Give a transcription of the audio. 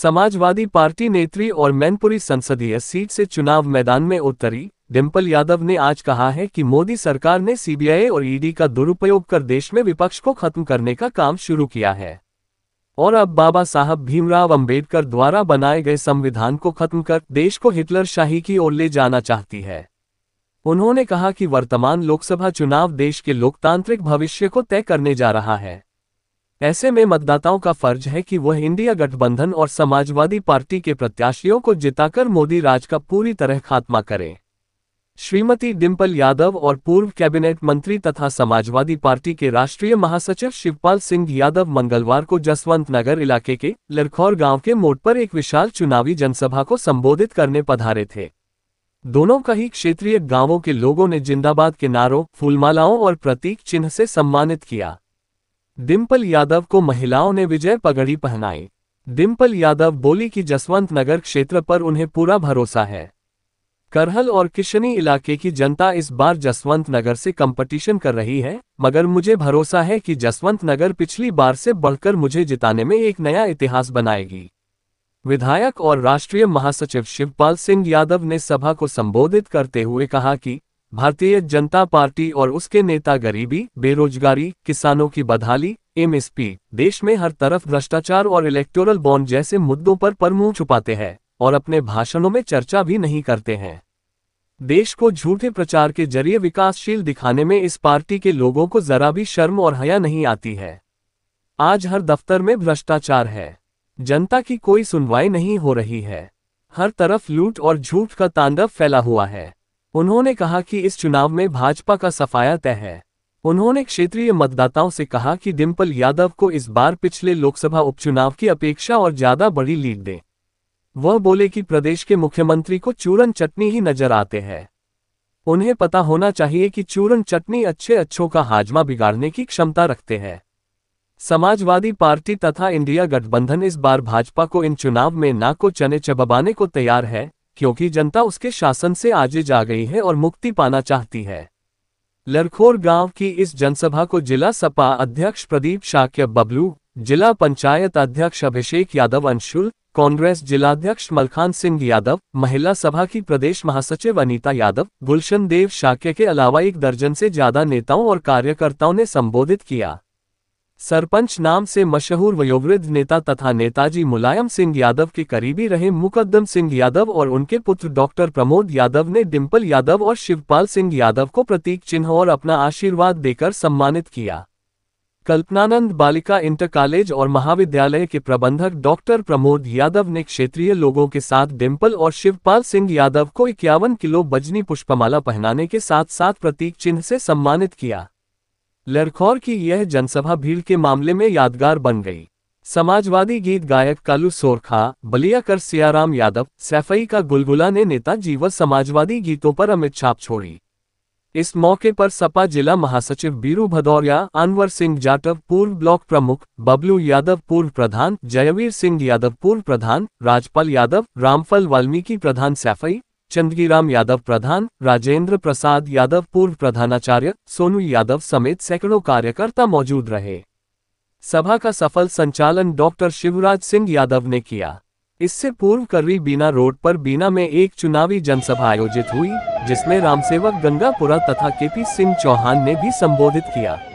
Samajwadi party नेत्री और मैनपुरी संसदीय सीट से चुनाव मैदान में उतरी डिम्पल यादव ने आज कहा है कि मोदी सरकार ने सीबीआई और ईडी का दुरुपयोग कर देश में विपक्ष को खत्म करने का काम शुरू किया है और अब बाबा साहब भीमराव अंबेडकर द्वारा बनाए गए संविधान को खत्म कर देश को हिटलर शाही की ओर ले जाना चाहती है उन्होंने कहा कि वर्तमान लोकसभा चुनाव देश के लोकतांत्रिक भविष्य को तय करने जा रहा है ऐसे में मतदाताओं का फर्ज है कि वह इंडिया गठबंधन और समाजवादी पार्टी के प्रत्याशियों को जिताकर मोदी राज का पूरी तरह खात्मा करें श्रीमती डिम्पल यादव और पूर्व कैबिनेट मंत्री तथा समाजवादी पार्टी के राष्ट्रीय महासचिव शिवपाल सिंह यादव मंगलवार को जसवंत नगर इलाके के लरखौर गांव के मोड़ पर एक विशाल चुनावी जनसभा को संबोधित करने पधारे थे दोनों का ही क्षेत्रीय गांवों के लोगों ने जिंदाबाद के नारों फूलमालाओं और प्रतीक चिन्ह से सम्मानित किया डिम्पल यादव को महिलाओं ने विजय पगड़ी पहनाई डिम्पल यादव बोली कि जसवंत नगर क्षेत्र पर उन्हें पूरा भरोसा है करहल और किशनी इलाके की जनता इस बार जसवंत नगर से कंपटीशन कर रही है मगर मुझे भरोसा है कि जसवंत नगर पिछली बार से बढ़कर मुझे जिताने में एक नया इतिहास बनाएगी विधायक और राष्ट्रीय महासचिव शिवपाल सिंह यादव ने सभा को संबोधित करते हुए कहा कि भारतीय जनता पार्टी और उसके नेता गरीबी बेरोजगारी किसानों की बदहाली एमएसपी देश में हर तरफ भ्रष्टाचार और इलेक्टोरल बॉन्ड जैसे मुद्दों पर परमुह छुपाते हैं और अपने भाषणों में चर्चा भी नहीं करते हैं देश को झूठे प्रचार के जरिए विकासशील दिखाने में इस पार्टी के लोगों को जरा भी शर्म और हया नहीं आती है आज हर दफ्तर में भ्रष्टाचार है जनता की कोई सुनवाई नहीं हो रही है हर तरफ लूट और झूठ का तांडव फैला हुआ है उन्होंने कहा कि इस चुनाव में भाजपा का सफाया तय है उन्होंने क्षेत्रीय मतदाताओं से कहा कि डिम्पल यादव को इस बार पिछले लोकसभा उपचुनाव की अपेक्षा और ज्यादा बड़ी लीड दें वह बोले कि प्रदेश के मुख्यमंत्री को चूरन चटनी ही नजर आते हैं उन्हें पता होना चाहिए कि चूरन चटनी अच्छे अच्छों का हाजमा बिगाड़ने की क्षमता रखते हैं समाजवादी पार्टी तथा इंडिया गठबंधन इस बार भाजपा को इन चुनाव में ना को चने चबबाने को तैयार है क्योंकि जनता उसके शासन से आजे जा गई है और मुक्ति पाना चाहती है लरखोर गांव की इस जनसभा को जिला सपा अध्यक्ष प्रदीप शाक्य बबलू जिला पंचायत अध्यक्ष अभिषेक यादव अंशुल कांग्रेस जिलाध्यक्ष मलखान सिंह यादव महिला सभा की प्रदेश महासचिव अनीता यादव गुलशन देव शाक्य के अलावा एक दर्जन से ज्यादा नेताओं और कार्यकर्ताओं ने संबोधित किया सरपंच नाम से मशहूर वयोवृद्ध नेता तथा नेताजी मुलायम सिंह यादव के करीबी रहे मुकद्दम सिंह यादव और उनके पुत्र डॉक्टर प्रमोद यादव ने डिम्पल यादव और शिवपाल सिंह यादव को प्रतीक चिन्ह और अपना आशीर्वाद देकर सम्मानित किया कल्पनानंद बालिका इंटर कॉलेज और महाविद्यालय के प्रबंधक डॉक्टर प्रमोद यादव ने क्षेत्रीय लोगों के साथ डिम्पल और शिवपाल सिंह यादव को इक्यावन किलो बजनी पुष्पमाला पहनाने के साथ साथ प्रतीक चिन्ह से सम्मानित किया लड़खौर की यह जनसभा भीड़ के मामले में यादगार बन गई समाजवादी गीत गायक कालू सोरखा बलिया कर सियाराम यादव सैफई का गुलगुला ने नेता व समाजवादी गीतों पर अमित छाप छोड़ी इस मौके पर सपा जिला महासचिव बीरू भदौरिया अनवर सिंह जाटव पूर्व ब्लॉक प्रमुख बबलू यादव पूर्व प्रधान जयवीर सिंह यादव पूर्व प्रधान राजपाल यादव रामफल वाल्मीकि प्रधान सैफई चंदगीराम यादव प्रधान राजेंद्र प्रसाद यादव पूर्व प्रधानाचार्य सोनू यादव समेत सैकड़ों कार्यकर्ता मौजूद रहे सभा का सफल संचालन डॉक्टर शिवराज सिंह यादव ने किया इससे पूर्व करवी बीना रोड पर बीना में एक चुनावी जनसभा आयोजित हुई जिसमें रामसेवक गंगापुरा तथा केपी सिंह चौहान ने भी संबोधित किया